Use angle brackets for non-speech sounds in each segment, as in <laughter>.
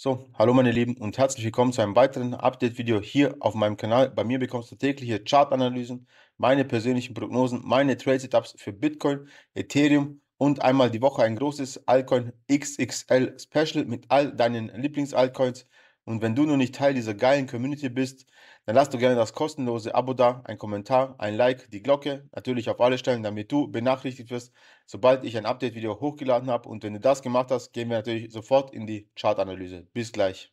So, hallo meine Lieben und herzlich willkommen zu einem weiteren Update-Video hier auf meinem Kanal. Bei mir bekommst du tägliche Chartanalysen, meine persönlichen Prognosen, meine Trade-Setups für Bitcoin, Ethereum und einmal die Woche ein großes Altcoin XXL Special mit all deinen Lieblings-Altcoins, und wenn du noch nicht Teil dieser geilen Community bist, dann lass du gerne das kostenlose Abo da, ein Kommentar, ein Like, die Glocke, natürlich auf alle Stellen, damit du benachrichtigt wirst, sobald ich ein Update-Video hochgeladen habe. Und wenn du das gemacht hast, gehen wir natürlich sofort in die Chartanalyse. Bis gleich.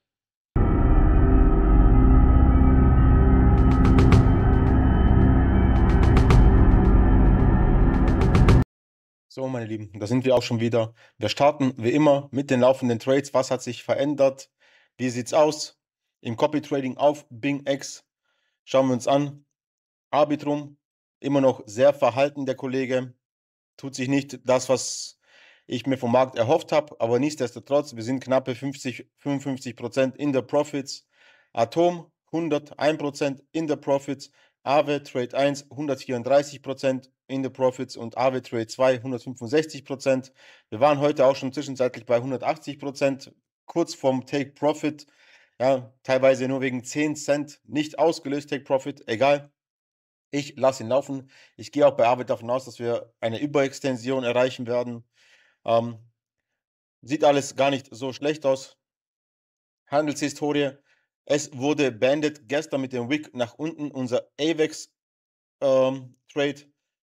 So, meine Lieben, da sind wir auch schon wieder. Wir starten wie immer mit den laufenden Trades. Was hat sich verändert? Wie sieht's aus? Im Copy Trading auf Bing X schauen wir uns an. Arbitrum immer noch sehr verhalten, der Kollege. Tut sich nicht das, was ich mir vom Markt erhofft habe, aber nichtsdestotrotz, wir sind knappe 50, 55 Prozent in der Profits. Atom 101 Prozent in der Profits. Aave Trade 1 134 Prozent in der Profits und Aave Trade 2 165 Prozent. Wir waren heute auch schon zwischenzeitlich bei 180 Prozent kurz vorm Take Profit, ja, teilweise nur wegen 10 Cent nicht ausgelöst, Take Profit, egal. Ich lasse ihn laufen. Ich gehe auch bei Arbeit davon aus, dass wir eine Überextension erreichen werden. Ähm, sieht alles gar nicht so schlecht aus. Handelshistorie. Es wurde beendet gestern mit dem Wick nach unten. Unser AVEX ähm, Trade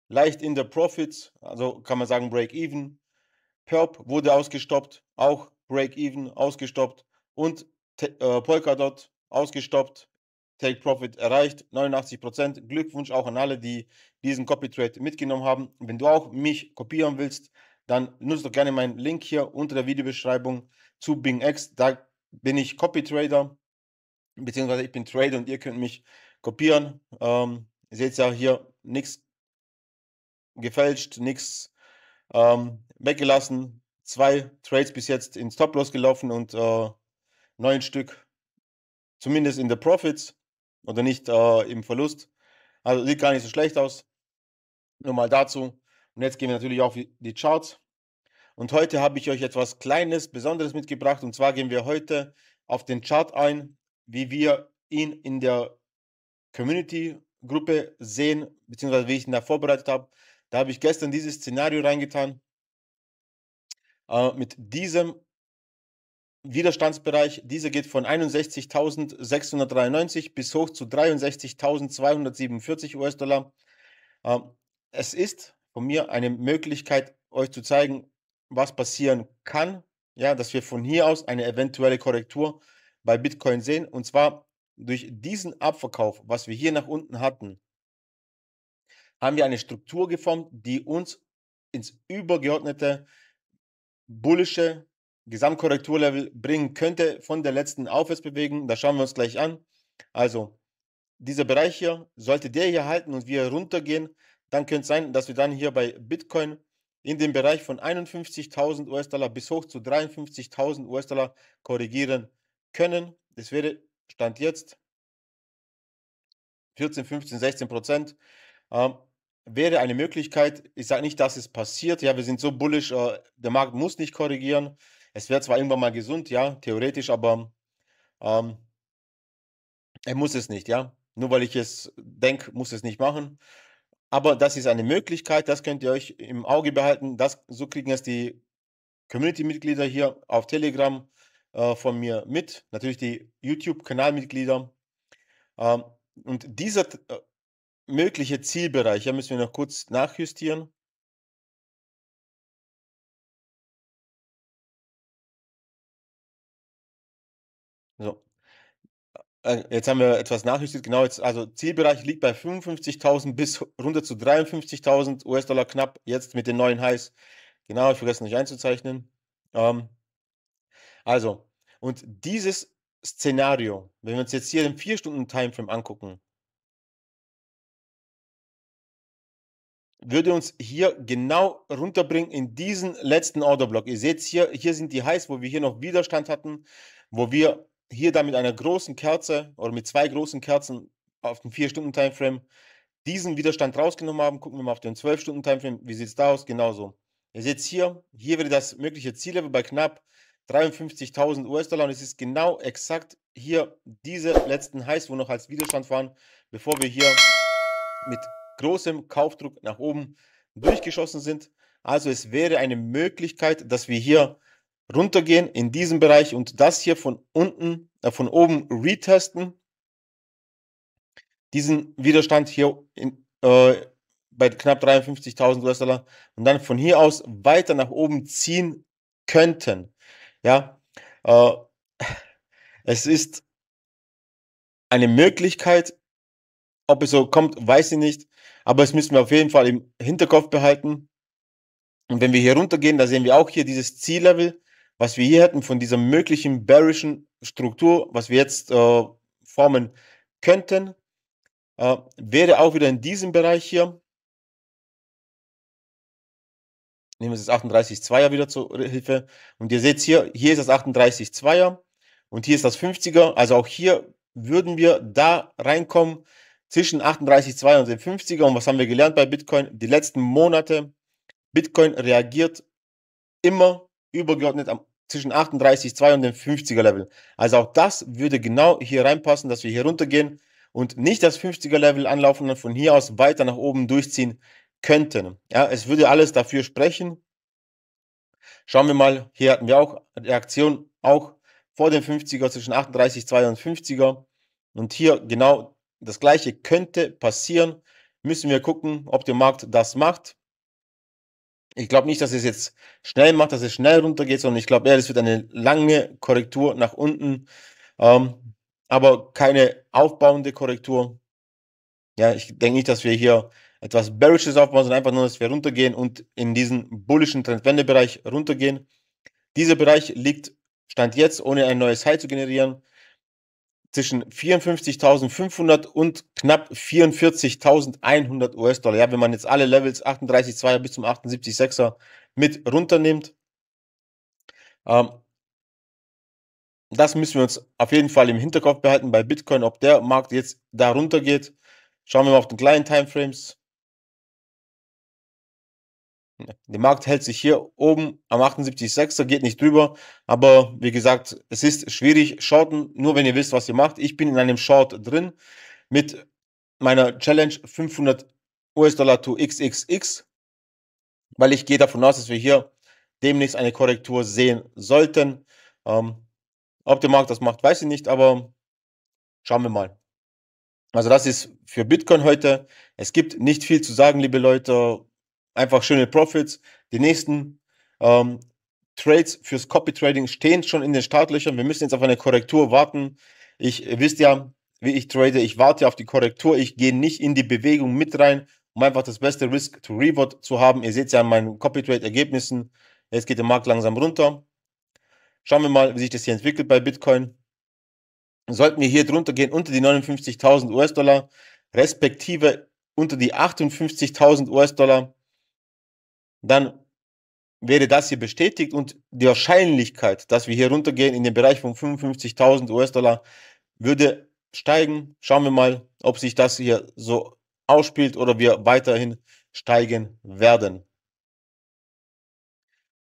leicht in der Profits, also kann man sagen Break-Even. Perp wurde ausgestoppt, auch Break-Even ausgestoppt und äh, Polkadot ausgestoppt, Take Profit erreicht, 89%. Glückwunsch auch an alle, die diesen Copy Trade mitgenommen haben. Wenn du auch mich kopieren willst, dann nutzt doch gerne meinen Link hier unter der Videobeschreibung zu Bing X. Da bin ich Copy Trader, beziehungsweise ich bin Trader und ihr könnt mich kopieren. Ähm, ihr seht ja hier nichts gefälscht, nichts ähm, weggelassen zwei Trades bis jetzt ins top loss gelaufen und äh, neun Stück zumindest in der Profits oder nicht äh, im Verlust. Also sieht gar nicht so schlecht aus. Nur mal dazu. Und jetzt gehen wir natürlich auf die Charts. Und heute habe ich euch etwas Kleines, Besonderes mitgebracht. Und zwar gehen wir heute auf den Chart ein, wie wir ihn in der Community-Gruppe sehen, beziehungsweise wie ich ihn da vorbereitet habe. Da habe ich gestern dieses Szenario reingetan äh, mit diesem Widerstandsbereich. Dieser geht von 61.693 bis hoch zu 63.247 US-Dollar. Ähm, es ist von mir eine Möglichkeit, euch zu zeigen, was passieren kann. Ja, dass wir von hier aus eine eventuelle Korrektur bei Bitcoin sehen. Und zwar durch diesen Abverkauf, was wir hier nach unten hatten, haben wir eine Struktur geformt, die uns ins übergeordnete bullische Gesamtkorrekturlevel bringen könnte von der letzten Aufwärtsbewegung. Da schauen wir uns gleich an. Also, dieser Bereich hier, sollte der hier halten und wir runtergehen, dann könnte es sein, dass wir dann hier bei Bitcoin in dem Bereich von 51.000 US-Dollar bis hoch zu 53.000 US-Dollar korrigieren können. Das wäre Stand jetzt 14, 15, 16 Prozent. Ähm, wäre eine Möglichkeit. Ich sage nicht, dass es passiert. Ja, wir sind so bullish, äh, der Markt muss nicht korrigieren. Es wäre zwar irgendwann mal gesund, ja, theoretisch, aber ähm, er muss es nicht, ja. Nur weil ich es denke, muss es nicht machen. Aber das ist eine Möglichkeit, das könnt ihr euch im Auge behalten. Das, so kriegen es die Community-Mitglieder hier auf Telegram äh, von mir mit. Natürlich die YouTube-Kanalmitglieder. Ähm, und dieser äh, mögliche Zielbereiche müssen wir noch kurz nachjustieren. So. Äh, jetzt haben wir etwas nachjustiert. Genau, jetzt, also Zielbereich liegt bei 55.000 bis runter zu 53.000 US-Dollar knapp, jetzt mit den neuen Highs. Genau, ich vergesse nicht einzuzeichnen. Ähm, also, und dieses Szenario, wenn wir uns jetzt hier den 4-Stunden-Timeframe angucken, würde uns hier genau runterbringen in diesen letzten Orderblock. Ihr seht hier, hier sind die Highs, wo wir hier noch Widerstand hatten, wo wir hier dann mit einer großen Kerze oder mit zwei großen Kerzen auf dem 4-Stunden-Timeframe diesen Widerstand rausgenommen haben. Gucken wir mal auf den 12-Stunden-Timeframe. Wie sieht es da aus? Genauso. Ihr seht hier, hier wäre das mögliche Ziellevel bei knapp 53.000 US-Dollar und es ist genau exakt hier diese letzten Highs, wo noch als Widerstand waren, bevor wir hier mit großem Kaufdruck nach oben durchgeschossen sind. Also es wäre eine Möglichkeit, dass wir hier runtergehen in diesem Bereich und das hier von unten, äh, von oben retesten. Diesen Widerstand hier in, äh, bei knapp 53.000 US-Dollar und dann von hier aus weiter nach oben ziehen könnten. Ja, äh, es ist eine Möglichkeit, ob es so kommt, weiß ich nicht. Aber es müssen wir auf jeden Fall im Hinterkopf behalten. Und wenn wir hier runtergehen, da sehen wir auch hier dieses Ziellevel, was wir hier hätten von dieser möglichen bearischen Struktur, was wir jetzt äh, formen könnten, äh, wäre auch wieder in diesem Bereich hier. Nehmen wir das 38,2er wieder zur Hilfe. Und ihr seht hier, hier ist das 38,2er und hier ist das 50er. Also auch hier würden wir da reinkommen zwischen 38,2 und den 50er. Und was haben wir gelernt bei Bitcoin? Die letzten Monate, Bitcoin reagiert immer übergeordnet am, zwischen 38,2 und dem 50er Level. Also auch das würde genau hier reinpassen, dass wir hier runtergehen und nicht das 50er Level anlaufen und von hier aus weiter nach oben durchziehen könnten. Ja, es würde alles dafür sprechen. Schauen wir mal, hier hatten wir auch Reaktion auch vor dem 50er zwischen 38,2 und 50er und hier genau das gleiche könnte passieren. Müssen wir gucken, ob der Markt das macht. Ich glaube nicht, dass es jetzt schnell macht, dass es schnell runtergeht, sondern ich glaube eher, es wird eine lange Korrektur nach unten, ähm, aber keine aufbauende Korrektur. Ja, ich denke nicht, dass wir hier etwas Bearishes aufbauen, sondern einfach nur, dass wir runtergehen und in diesen bullischen Trendwendebereich runtergehen. Dieser Bereich liegt Stand jetzt, ohne ein neues High zu generieren, zwischen 54.500 und knapp 44.100 US-Dollar. Ja, wenn man jetzt alle Levels 38,2er bis zum 78,6er mit runternimmt. Ähm, das müssen wir uns auf jeden Fall im Hinterkopf behalten bei Bitcoin, ob der Markt jetzt da runter geht. Schauen wir mal auf den kleinen Timeframes. <laughs> Der Markt hält sich hier oben am 78,6er, geht nicht drüber. Aber wie gesagt, es ist schwierig. Shorten, nur wenn ihr wisst, was ihr macht. Ich bin in einem Short drin mit meiner Challenge 500 US-Dollar to XXX, weil ich gehe davon aus, dass wir hier demnächst eine Korrektur sehen sollten. Ähm, ob der Markt das macht, weiß ich nicht, aber schauen wir mal. Also das ist für Bitcoin heute. Es gibt nicht viel zu sagen, liebe Leute einfach schöne Profits. Die nächsten ähm, Trades fürs Copy Trading stehen schon in den Startlöchern. Wir müssen jetzt auf eine Korrektur warten. Ich ihr wisst ja, wie ich trade. Ich warte auf die Korrektur. Ich gehe nicht in die Bewegung mit rein, um einfach das beste Risk to Reward zu haben. Ihr seht es ja an meinen Copy Trade Ergebnissen. Jetzt geht der Markt langsam runter. Schauen wir mal, wie sich das hier entwickelt bei Bitcoin. Sollten wir hier drunter gehen, unter die 59.000 US-Dollar, respektive unter die 58.000 US-Dollar, dann wäre das hier bestätigt und die Wahrscheinlichkeit, dass wir hier runtergehen in den Bereich von 55.000 US-Dollar, würde steigen. Schauen wir mal, ob sich das hier so ausspielt oder wir weiterhin steigen werden.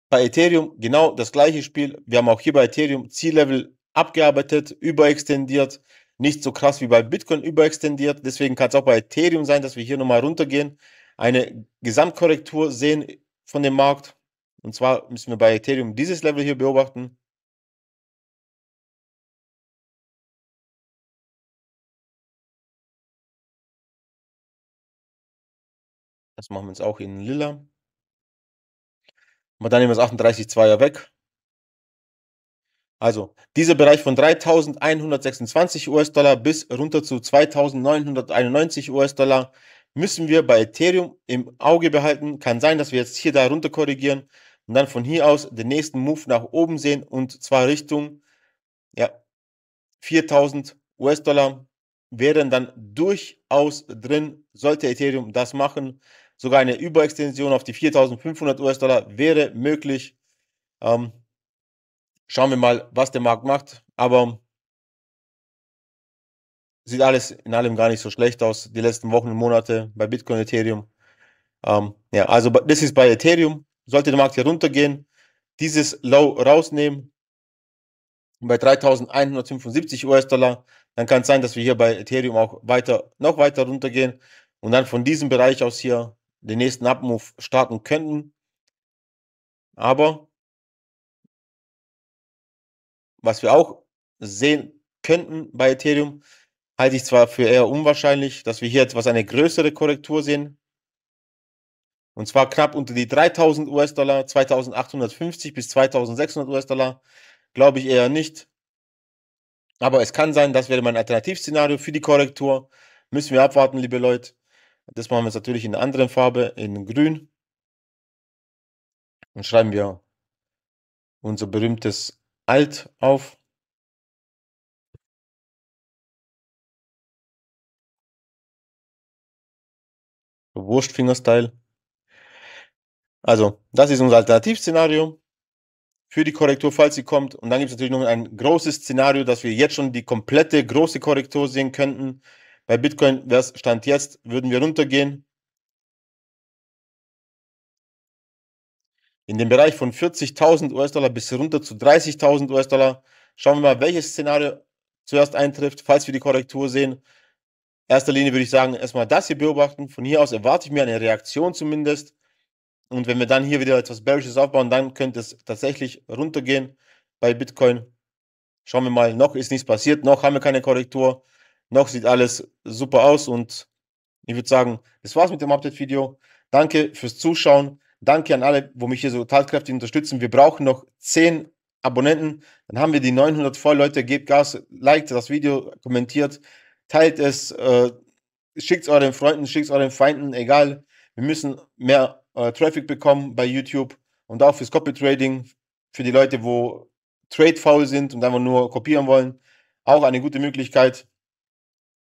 Bei Ethereum genau das gleiche Spiel. Wir haben auch hier bei Ethereum Ziellevel abgearbeitet, überextendiert. Nicht so krass wie bei Bitcoin überextendiert. Deswegen kann es auch bei Ethereum sein, dass wir hier nochmal runtergehen, eine Gesamtkorrektur sehen von dem Markt. Und zwar müssen wir bei Ethereum dieses Level hier beobachten. Das machen wir jetzt auch in lila. Aber dann nehmen wir das 38,2er weg. Also, dieser Bereich von 3.126 US-Dollar bis runter zu 2.991 US-Dollar müssen wir bei Ethereum im Auge behalten. Kann sein, dass wir jetzt hier da runter korrigieren und dann von hier aus den nächsten Move nach oben sehen und zwar Richtung ja, 4000 US-Dollar wären dann durchaus drin, sollte Ethereum das machen. Sogar eine Überextension auf die 4500 US-Dollar wäre möglich. Ähm, schauen wir mal, was der Markt macht. Aber sieht alles in allem gar nicht so schlecht aus, die letzten Wochen und Monate bei Bitcoin, Ethereum. Ähm, ja, also das ist bei Ethereum. Sollte der Markt hier runtergehen, dieses Low rausnehmen bei 3.175 US-Dollar, dann kann es sein, dass wir hier bei Ethereum auch weiter, noch weiter runtergehen und dann von diesem Bereich aus hier den nächsten Abmove starten könnten. Aber was wir auch sehen könnten bei Ethereum, halte ich zwar für eher unwahrscheinlich, dass wir hier etwas eine größere Korrektur sehen. Und zwar knapp unter die 3000 US-Dollar, 2850 bis 2600 US-Dollar. Glaube ich eher nicht. Aber es kann sein, das wäre mein Alternativszenario für die Korrektur. Müssen wir abwarten, liebe Leute. Das machen wir jetzt natürlich in einer anderen Farbe, in grün. Und schreiben wir unser berühmtes Alt auf. Wurstfingerstyle. Also, das ist unser Alternativszenario für die Korrektur, falls sie kommt. Und dann gibt es natürlich noch ein großes Szenario, dass wir jetzt schon die komplette große Korrektur sehen könnten. Bei Bitcoin wäre es Stand jetzt, würden wir runtergehen. In dem Bereich von 40.000 US-Dollar bis runter zu 30.000 US-Dollar. Schauen wir mal, welches Szenario zuerst eintrifft, falls wir die Korrektur sehen erster Linie würde ich sagen, erstmal das hier beobachten. Von hier aus erwarte ich mir eine Reaktion zumindest. Und wenn wir dann hier wieder etwas Bearishes aufbauen, dann könnte es tatsächlich runtergehen bei Bitcoin. Schauen wir mal, noch ist nichts passiert, noch haben wir keine Korrektur, noch sieht alles super aus und ich würde sagen, das war's mit dem Update-Video. Danke fürs Zuschauen. Danke an alle, wo mich hier so tatkräftig unterstützen. Wir brauchen noch 10 Abonnenten. Dann haben wir die 900 voll. Leute, gebt Gas, liked das Video, kommentiert teilt es, äh, schickt es euren Freunden, schickt es euren Feinden, egal. Wir müssen mehr äh, Traffic bekommen bei YouTube und auch fürs Copy Trading, für die Leute, wo Trade faul sind und einfach nur kopieren wollen. Auch eine gute Möglichkeit.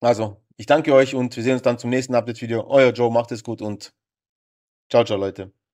Also, ich danke euch und wir sehen uns dann zum nächsten Update-Video. Euer Joe, macht es gut und ciao, ciao, Leute.